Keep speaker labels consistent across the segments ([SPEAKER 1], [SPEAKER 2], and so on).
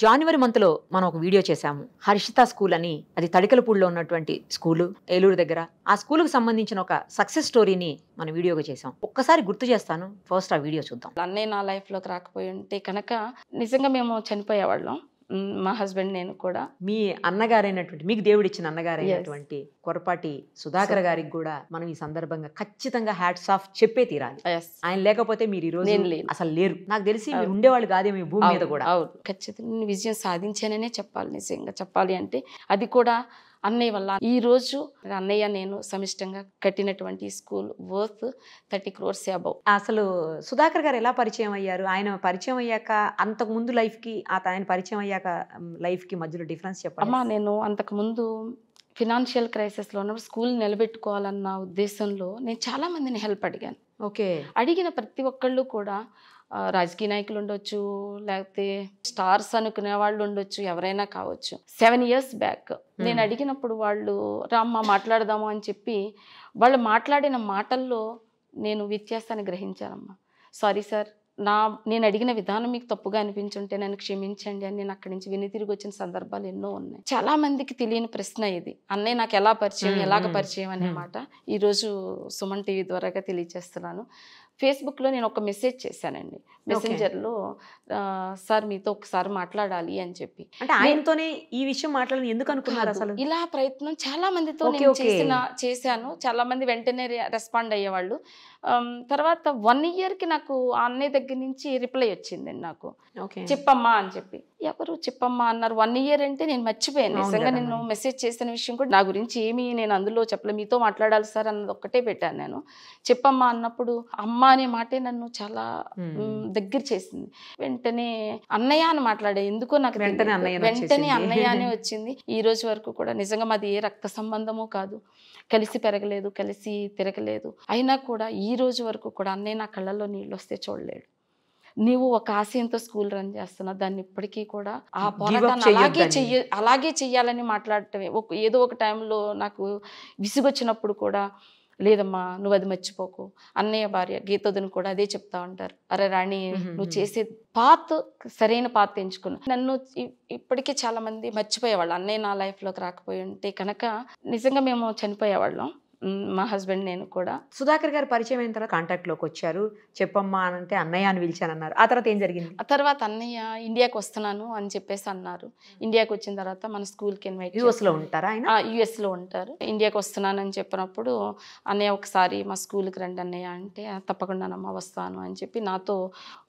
[SPEAKER 1] జనవరి మంత్లో మనం ఒక వీడియో చేశాము హర్షిత స్కూల్ అని అది తడికలపూడిలో ఉన్నటువంటి స్కూలు ఏలూరు దగ్గర ఆ స్కూల్కి సంబంధించిన ఒక సక్సెస్ స్టోరీని మనం వీడియోగా చేసాం ఒక్కసారి గుర్తు చేస్తాను ఫస్ట్ ఆ వీడియో చూద్దాం
[SPEAKER 2] అన్నీ నా లైఫ్లోకి రాకపోయి ఉంటే కనుక నిజంగా మేము చనిపోయేవాళ్ళం మా హస్బెండ్ నేను కూడా
[SPEAKER 1] మీ అన్నగారైనటువంటి మీకు ఇచ్చిన అన్నగారైనటువంటి కొరపాటి సుధాకర్ గారికి కూడా మనం ఈ సందర్భంగా ఖచ్చితంగా హ్యాట్స్ ఆఫ్ చెప్పే తీరాలి
[SPEAKER 2] ఆయన లేకపోతే మీరు ఈ రోజు అసలు లేరు నాకు తెలిసి మీరు ఉండేవాళ్ళు కాదే మీ భూమి మీద కూడా ఖచ్చితంగా విజయం సాధించాననే చెప్పాలి నిజంగా చెప్పాలి అంటే అది కూడా అన్నయ్య వల్ల ఈరోజు అన్నయ్య నేను సమిష్టంగా కట్టినటువంటి school worth thirty crores above
[SPEAKER 1] అసలు సుధాకర్ గారు ఎలా పరిచయం అయ్యారు ఆయన పరిచయం అయ్యాక అంతకు ముందు లైఫ్కి ఆయన పరిచయం అయ్యాక లైఫ్కి మధ్యలో డిఫరెన్స్ చెప్పండి అమ్మా నేను
[SPEAKER 2] అంతకుముందు ఫినాన్షియల్ క్రైసిస్లో ఉన్నప్పుడు స్కూల్ నిలబెట్టుకోవాలన్న ఉద్దేశంలో నేను చాలామందిని హెల్ప్ అడిగాను ఓకే అడిగిన ప్రతి ఒక్కళ్ళు కూడా రాజకీయ నాయకులు ఉండొచ్చు లేకపోతే స్టార్స్ అనుకునే వాళ్ళు ఉండొచ్చు ఎవరైనా కావచ్చు సెవెన్ ఇయర్స్ బ్యాక్ నేను hmm. అడిగినప్పుడు వాళ్ళు రామ్మ మాట్లాడదాము అని చెప్పి వాళ్ళు మాట్లాడిన మాటల్లో నేను వ్యత్యాసాన్ని గ్రహించానమ్మా సారీ సార్ నా నేను అడిగిన విధానం మీకు తప్పుగా అనిపించుంటే నన్ను క్షమించండి అని నేను అక్కడి నుంచి తిరిగి వచ్చిన సందర్భాలు ఎన్నో ఉన్నాయి చాలా మందికి తెలియని ప్రశ్న ఇది అన్నయ్య నాకు ఎలా పరిచయం hmm, ఎలాగ hmm, పరిచయం అనే మాట ఈరోజు సుమన్ టీవీ ద్వారాగా తెలియజేస్తున్నాను ఫేస్బుక్లో నేను ఒక మెసేజ్ చేశానండి మెసెంజర్లో సార్ మీతో ఒకసారి మాట్లాడాలి అని చెప్పి అంటే ఆయనతోనే ఈ విషయం మాట్లాడాలి ఎందుకు అనుకున్నారు అసలు ఇలా ప్రయత్నం చాలా మందితో నేను చేసిన చేశాను చాలా మంది వెంటనే రెస్పాండ్ అయ్యేవాళ్ళు తర్వాత వన్ ఇయర్కి నాకు అన్నయ్య దగ్గర నుంచి రిప్లై వచ్చిందండి నాకు చెప్పమ్మా అని చెప్పి ఎవరు చెప్పమ్మా అన్నారు వన్ ఇయర్ అంటే నేను మర్చిపోయాను నిజంగా నేను మెసేజ్ చేసిన విషయం కూడా నా గురించి ఏమీ నేను అందులో చెప్పలే మీతో మాట్లాడాలి సార్ అన్నది ఒక్కటే పెట్టాను నేను చెప్పమ్మా అన్నప్పుడు అమ్మ అనే మాటే నన్ను చాలా దగ్గర చేసింది వెంటనే అన్నయ్య అని మాట్లాడే ఎందుకో నాకు వెంటనే అన్నయ్య అన్నయ్యనే వచ్చింది ఈ రోజు వరకు కూడా నిజంగా మాది ఏ రక్త సంబంధమో కాదు కలిసి పెరగలేదు కలిసి తిరగలేదు అయినా కూడా ఈ రోజు వరకు కూడా అన్నయ్య నా కళ్ళల్లో నీళ్ళు వస్తే చూడలేడు నీవు ఒక ఆశయంతో స్కూల్ రన్ చేస్తున్నా దాన్ని ఇప్పటికీ కూడా ఆ పోరాటాన్ని అలాగే చెయ్య అలాగే చెయ్యాలని మాట్లాడటమే ఒక ఏదో ఒక టైంలో నాకు విసుగొచ్చినప్పుడు కూడా లేదమ్మా నువ్వు అది మర్చిపోకు అన్నయ్య భార్య గీతోదని కూడా అదే చెప్తా ఉంటారు అరే రాణి నువ్వు చేసే పాత్ సరైన పాత్ ఎంచుకున్నా నన్ను ఇప్పటికీ చాలా మంది మర్చిపోయేవాళ్ళు అన్నయ్య నా లైఫ్లోకి రాకపోయి ఉంటే కనుక నిజంగా మేము చనిపోయేవాళ్ళం మా హస్బెండ్ నేను కూడా సుధాకర్ గారు పరిచయం అయిన తర్వాత కాంటాక్ట్లోకి వచ్చారు
[SPEAKER 1] చెప్పమ్మా అని అంటే అన్నయ్య అని పిలిచానన్నారు ఆ తర్వాత ఏం జరిగింది
[SPEAKER 2] ఆ తర్వాత అన్నయ్య ఇండియాకి వస్తున్నాను అని చెప్పేసి అన్నారు ఇండియాకి వచ్చిన తర్వాత మన స్కూల్కి ఇన్వైట్ యూఎస్లో ఉంటారా ఆయన యూఎస్లో ఉంటారు ఇండియాకి వస్తున్నాను అని చెప్పినప్పుడు అన్నయ్య ఒకసారి మా స్కూల్కి రండి అన్నయ్య అంటే తప్పకుండానమ్మ వస్తాను అని చెప్పి నాతో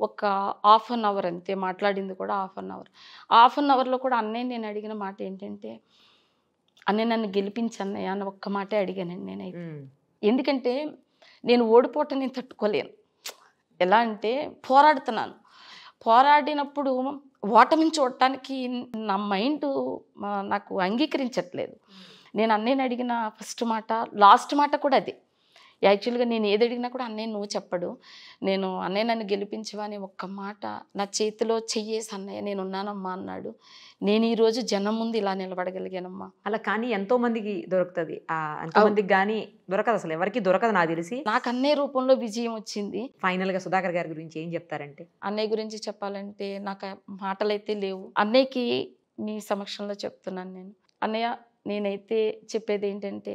[SPEAKER 2] ఒక హాఫ్ అన్ అవర్ అంతే మాట్లాడింది కూడా half an hour half an అవర్లో కూడా అన్నయ్య నేను అడిగిన మాట ఏంటంటే అన్నయ్య నన్ను అన్నయ్య అన్న ఒక్క మాటే అడిగానండి నేనైతే ఎందుకంటే నేను ఓడిపోవటం నేను తట్టుకోలేను ఎలా అంటే పోరాడుతున్నాను పోరాడినప్పుడు ఓటమిని చూడటానికి నా మైండ్ నాకు అంగీకరించట్లేదు నేను అన్నయ్యని అడిగిన ఫస్ట్ మాట లాస్ట్ మాట కూడా అదే యాక్చువల్గా నేను ఏది అడిగినా కూడా అన్నయ్య నువ్వు చెప్పడు నేను అన్నయ్య నన్ను గెలిపించవా అని ఒక్క మాట నా చేతిలో చెయ్యేసి అన్నయ్య నేను ఉన్నానమ్మా అన్నాడు నేను ఈరోజు జనం ముందు ఇలా నిలబడగలిగానమ్మా అలా కానీ ఎంతో మందికి దొరుకుతుంది ఎంతోమందికి కానీ దొరకదు అసలు ఎవరికి దొరకదు నాకు తెలిసి నాకు అన్నయ్య రూపంలో విజయం వచ్చింది
[SPEAKER 1] ఫైనల్గా సుధాకర్ గారి గురించి ఏం చెప్తారంటే
[SPEAKER 2] అన్నయ్య గురించి చెప్పాలంటే నాకు మాటలైతే లేవు అన్నయ్యకి మీ సమక్షంలో చెప్తున్నాను నేను అన్నయ్య నేనైతే చెప్పేది ఏంటంటే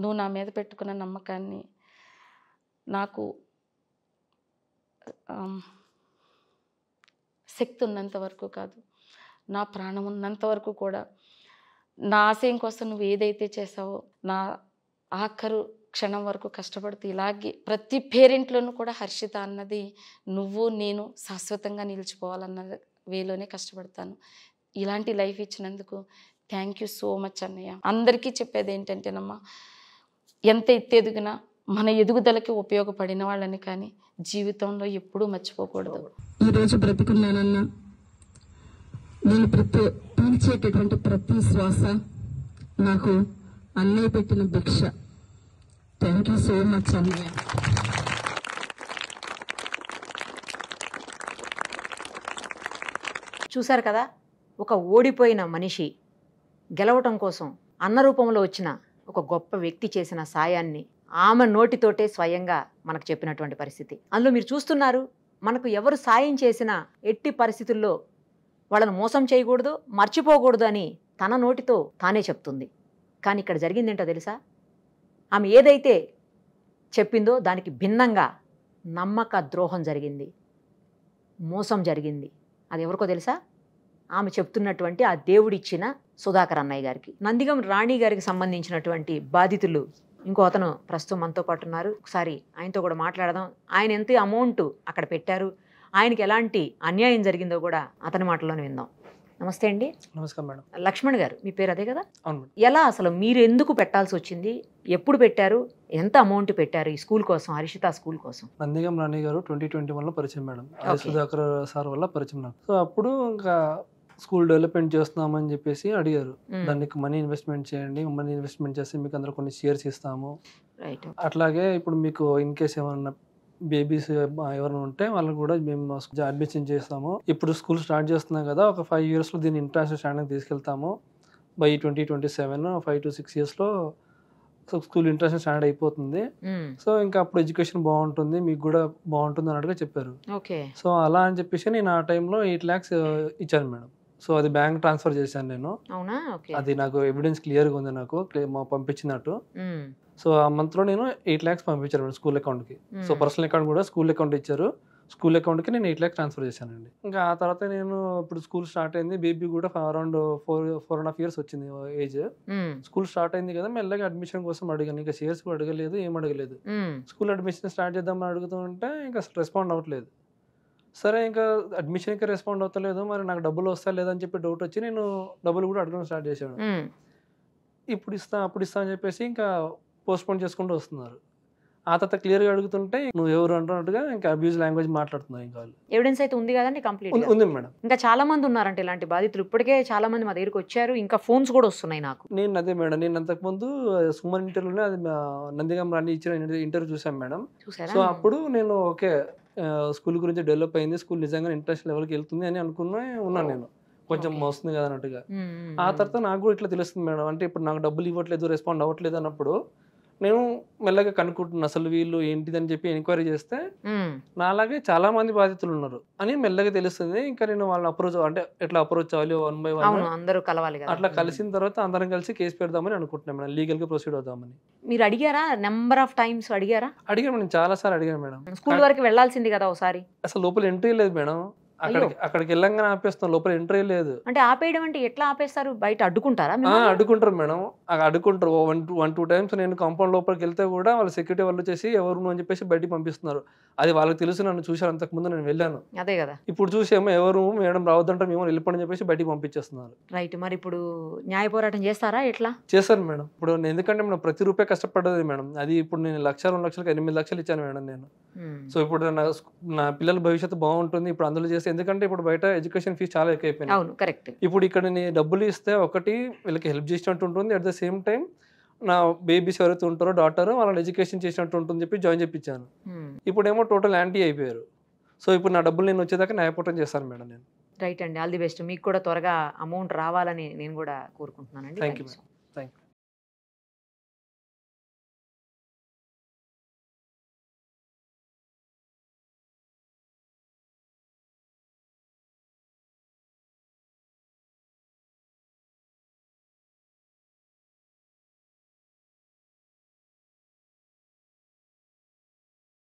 [SPEAKER 2] నువ్వు నా మీద పెట్టుకున్న నమ్మకాన్ని నాకు శక్తి ఉన్నంత వరకు కాదు నా ప్రాణం ఉన్నంత వరకు కూడా నా ఆశయం కోసం నువ్వు ఏదైతే చేసావో నా ఆఖరు క్షణం వరకు కష్టపడుతూ ఇలాగే ప్రతి పేరెంట్లోనూ కూడా హర్షిత అన్నది నువ్వు నేను శాశ్వతంగా నిలిచిపోవాలన్న వేలోనే కష్టపడతాను ఇలాంటి లైఫ్ ఇచ్చినందుకు థ్యాంక్ యూ సో మచ్ అన్నయ్య అందరికీ చెప్పేది ఏంటంటేనమ్మా ఎంత ఎత్తెదిగినా మన ఎదుగుదలకి ఉపయోగపడిన వాళ్ళని కానీ జీవితంలో ఎప్పుడూ మర్చిపోకూడదు ఈరోజు బ్రతుకున్నానన్నా నేను ప్రతి పీల్చేటటువంటి ప్రతి శ్వాస నాకు అన్నయ్య పెట్టిన భిక్ష థ్యాంక్ యూ సో మచ్ అన్నయ్య
[SPEAKER 1] చూశారు కదా ఒక ఓడిపోయిన మనిషి గెలవటం కోసం అన్న రూపంలో వచ్చిన ఒక గొప్ప వ్యక్తి చేసిన సాయాన్ని ఆమె నోటితోటే స్వయంగా మనకు చెప్పినటువంటి పరిస్థితి అందులో మీరు చూస్తున్నారు మనకు ఎవరు సాయం చేసినా ఎట్టి పరిస్థితుల్లో వాళ్ళను మోసం చేయకూడదు మర్చిపోకూడదు అని తన నోటితో తానే చెప్తుంది కానీ ఇక్కడ జరిగిందేంటో తెలుసా ఆమె ఏదైతే చెప్పిందో దానికి భిన్నంగా నమ్మక ద్రోహం జరిగింది మోసం జరిగింది అది ఎవరికో తెలుసా ఆమె చెప్తున్నటువంటి ఆ దేవుడిచ్చిన సుధాకర్ అన్నయ్య గారికి నందిగం రాణి గారికి సంబంధించినటువంటి బాధితులు ఇంకో అతను ప్రస్తుతం మనతో పాటు ఉన్నారు ఒకసారి ఆయనతో కూడా మాట్లాడదాం ఆయన ఎంత అమౌంట్ అక్కడ పెట్టారు ఆయనకి ఎలాంటి అన్యాయం జరిగిందో కూడా అతని మాటలోనే విందాం నమస్తే అండి నమస్కారం మేడం లక్ష్మణ్ గారు మీ పేరు అదే కదా అవును ఎలా అసలు మీరు ఎందుకు పెట్టాల్సి వచ్చింది ఎప్పుడు పెట్టారు ఎంత అమౌంట్ పెట్టారు ఈ స్కూల్ కోసం హరిషిత స్కూల్ కోసం నందిగం రాణి
[SPEAKER 3] గారు ట్వంటీ ట్వంటీ వన్లో పరిచయం మేడం సుధాకర్ సార్ వల్ల పరిచయం సో అప్పుడు ఇంకా స్కూల్ డెవలప్మెంట్ చేస్తున్నామని చెప్పేసి అడిగారు దానికి మనీ ఇన్వెస్ట్మెంట్ చేయండి మనీ ఇన్వెస్ట్మెంట్ చేసి మీకు అందరూ కొన్ని షేర్స్ ఇస్తాము అట్లాగే ఇప్పుడు మీకు ఇన్ కేస్ ఏమన్నా బేబీస్ ఎవరైనా ఉంటే వాళ్ళకి కూడా మేము అడ్మిషన్ చేస్తాము ఇప్పుడు స్కూల్ స్టార్ట్ చేస్తున్నాం కదా ఒక ఫైవ్ ఇయర్స్లో దీన్ని ఇంటర్నేషనల్ స్టాండర్డ్ తీసుకెళ్తాము by twenty twenty seven five to six ఇయర్స్లో స్కూల్ ఇంటర్నేషనల్ స్టాండర్డ్ అయిపోతుంది సో ఇంకా అప్పుడు ఎడ్యుకేషన్ బాగుంటుంది మీకు కూడా బాగుంటుంది అన్నట్టుగా చెప్పారు సో అలా అని చెప్పేసి నేను ఆ టైంలో ఎయిట్ ల్యాక్స్ ఇచ్చాను మేడం సో అది బ్యాంక్ ట్రాన్స్ఫర్ చేశాను నేను అది నాకు ఎవిడెన్స్ క్లియర్ గా ఉంది నాకు పంపించినట్టు సో ఆ మంత్ లో నేను ఎయిట్ ల్యాక్స్ పంపించారు స్కూల్ అకౌంట్ కి సో పర్సనల్ అకౌంట్ కూడా స్కూల్ అకౌంట్ ఇచ్చారు స్కూల్ అకౌంట్ కి నేను ఎయిట్ ల్యాక్స్ ట్రాన్స్ఫర్ చేశానండి ఇంకా ఆ తర్వాత నేను ఇప్పుడు స్కూల్ స్టార్ట్ అయింది బేబీ కూడా around four four and half years వచ్చింది ఏజ్ స్కూల్ స్టార్ట్ అయింది కదా మెల్లగా అడ్మిషన్ కోసం అడిగాను ఇంకా షేర్స్ అడగలేదు ఏం అడగలేదు స్కూల్ అడ్మిషన్ స్టార్ట్ చేద్దామని అడుగుతుంటే ఇంకా రెస్పాండ్ అవ్వట్లేదు సరే ఇంకా అడ్మిషన్కి రెస్పాండ్ అవుతలేదు మరి నాకు డబ్బులు వస్తా లేదని చెప్పి డౌట్ వచ్చి నేను డబ్బులు కూడా అడగడం స్టార్ట్ చేశాను ఇప్పుడు ఇస్తా అప్పుడు ఇస్తా అని చెప్పేసి ఇంకా పోస్ట్పోన్ చేసుకుంటూ వస్తున్నారు ఆ తర్వాత క్లియర్గా అడుగుతుంటే నువ్వు ఎవరు అంటున్నట్టుగా ఇంకా అబ్యూజ్ లాంగ్వేజ్ మాట్లాడుతున్నావు ఇంకా
[SPEAKER 1] ఎవిడెన్స్ అయితే ఉంది కదండి కంప్లీట్ ఉంది మేడం ఇంకా చాలా మంది ఉన్నారంటే ఇలాంటి బాధితులు ఇప్పటికే చాలా మంది మా దగ్గరికి వచ్చారు ఇంకా ఫోన్స్ కూడా వస్తున్నాయి నాకు
[SPEAKER 3] నేను అదే మేడం నేను అంతకుముందు సుమన్ ఇంటర్వ్యూలోనే అది నందిగం రాణి ఇచ్చిన ఇంటర్వ్యూ చూసాను మేడం సో అప్పుడు నేను ఓకే స్కూల్ గురించి డెవలప్ అయింది స్కూల్ నిజంగా ఇంట్రెస్ట్ లెవెల్కి వెళ్తుంది అని అనుకున్నా ఉన్నాను నేను కొంచెం వస్తుంది కదా అన్నట్టుగా ఆ తర్వాత నాకు కూడా ఇట్లా తెలుస్తుంది మేడం అంటే ఇప్పుడు నాకు డబ్బులు ఇవ్వట్లేదు రెస్పాండ్ అవ్వట్లేదు అన్నప్పుడు నేను మెల్లగా కనుక్కుంటున్నా అసలు వీళ్ళు ఏంటిదని చెప్పి ఎంక్వైరీ చేస్తే నాలాగే చాలా మంది బాధితులు ఉన్నారు అని మెల్లగా తెలుస్తుంది ఇంకా నేను వాళ్ళని అప్రోచ్ అంటే ఎట్లా అప్రోచ్ అవ్వాలి వన్ బై వన్ అందరూ
[SPEAKER 1] కలవాలి అట్లా
[SPEAKER 3] కలిసిన తర్వాత అందరం కలిసి కేసు పెడదామని అనుకుంటున్నాం మేడం లీగల్ గా ప్రొసీడ్ అవుదామని
[SPEAKER 1] మీరు అడిగారా నెంబర్ ఆఫ్ టైమ్స్ అడిగారా
[SPEAKER 3] అడిగాను మేడం చాలా సార్లు అడిగాను మేడం స్కూల్ వరకు
[SPEAKER 1] వెళ్ళాల్సింది కదా ఒకసారి
[SPEAKER 3] అసలు లోపల ఎంట్రీ లేదు మేడం అక్కడికి అక్కడికి వెళ్ళంగానే ఆపేస్తాం లోపల ఎంట్రీ లేదు
[SPEAKER 1] అంటే ఆపేయడం అంటే ఎట్లా ఆపేస్తారు బయట అడ్డుకుంటారా
[SPEAKER 3] అడ్డుకుంటారు మేడం అడ్డుకుంటారు one two one two times నేను కాంపౌండ్ లోపలికి వెళ్తే కూడా వాళ్ళ సెక్యూరిటీ వాళ్ళు చేసి ఎవరు అని చెప్పేసి బయటికి పంపిస్తున్నారు అది వాళ్ళకి తెలుసు నన్ను చూశారు అంతకుముందు నేను వెళ్ళాను అదే కదా ఇప్పుడు చూసేమో ఎవరు మేడం రావద్దంటే మేము వెళ్ళిపోండి చెప్పేసి బయటికి పంపించేస్తున్నారు
[SPEAKER 1] రైట్ మరి ఇప్పుడు న్యాయ పోరాటం చేస్తారా ఎట్లా
[SPEAKER 3] చేస్తాను మేడం ఇప్పుడు ఎందుకంటే మనం ప్రతి రూపాయి కష్టపడ్డది మేడం అది ఇప్పుడు నేను లక్ష రెండు లక్షలకు ఎనిమిది లక్షలు ఇచ్చాను మేడం నేను సో ఇప్పుడు నా నా పిల్లల భవిష్యత్తు బాగుంటుంది ఇప్పుడు అందులో చేసి ఎందుకంటే ఇప్పుడు బయట ఎడ్యుకేషన్ ఫీజు చాలా ఎక్కువ అయిపోయింది కరెక్ట్ ఇప్పుడు ఇక్కడ నేను డబ్బులు ఇస్తే ఒకటి వీళ్ళకి హెల్ప్ చేసినట్టు ఉంటుంది అట్ ద సేమ్ టైం నా బేబీస్ ఎవరైతే ఉంటారో డాక్టర్ వాళ్ళని ఎడ్యుకేషన్ చేసినట్టు ఉంటుంది చెప్పి జాయిన్ ఇప్పుడు ఇప్పుడేమో టోటల్ యాంటీ అయిపోయారు సో ఇప్పుడు నా డబ్బులు నేను వచ్చేదాకా న్యాయపోవటం చేస్తాను మేడం నేను
[SPEAKER 1] రైట్ అండి ఆల్ ది బెస్ట్ మీకు కూడా త్వరగా అమౌంట్ రావాలని నేను కూడా అండి థ్యాంక్
[SPEAKER 3] యూ